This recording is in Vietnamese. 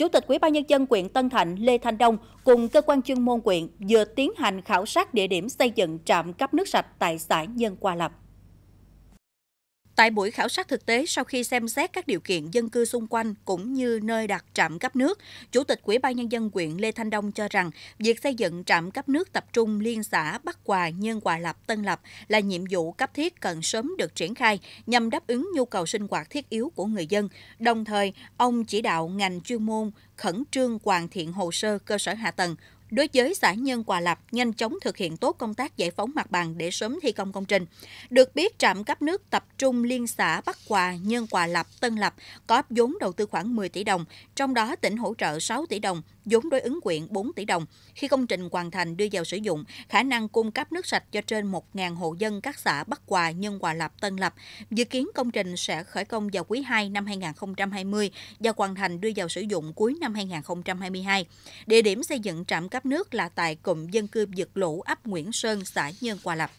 Chủ tịch Ủy ban nhân dân huyện Tân Thạnh Lê Thanh Đông cùng cơ quan chuyên môn huyện vừa tiến hành khảo sát địa điểm xây dựng trạm cấp nước sạch tại xã Nhân Qua Lập. Tại buổi khảo sát thực tế sau khi xem xét các điều kiện dân cư xung quanh cũng như nơi đặt trạm cấp nước, Chủ tịch Ủy ban nhân dân huyện Lê Thanh Đông cho rằng việc xây dựng trạm cấp nước tập trung liên xã Bắc Hòa, Nhân Hòa Lập, Tân Lập là nhiệm vụ cấp thiết cần sớm được triển khai nhằm đáp ứng nhu cầu sinh hoạt thiết yếu của người dân. Đồng thời, ông chỉ đạo ngành chuyên môn khẩn trương hoàn thiện hồ sơ cơ sở hạ tầng, đối với xã Nhân Hòa Lập nhanh chóng thực hiện tốt công tác giải phóng mặt bằng để sớm thi công công trình. Được biết, trạm cấp nước tập trung liên xã Bắc Hòa, Nhân Hòa Lập, Tân Lập có vốn đầu tư khoảng 10 tỷ đồng, trong đó tỉnh hỗ trợ 6 tỷ đồng, vốn đối ứng quyện 4 tỷ đồng. Khi công trình hoàn thành đưa vào sử dụng, khả năng cung cấp nước sạch cho trên 1.000 hộ dân các xã Bắc Hòa, Nhân Hòa Lập, Tân Lập. Dự kiến công trình sẽ khởi công vào quý 2 năm 2020 và hoàn thành đưa vào sử dụng cuối năm 2022. Địa điểm xây dựng trạm cấp cấp nước là tại cụm dân cư Dược Lũ, ấp Nguyễn Sơn, xã Nhân Hòa Lập.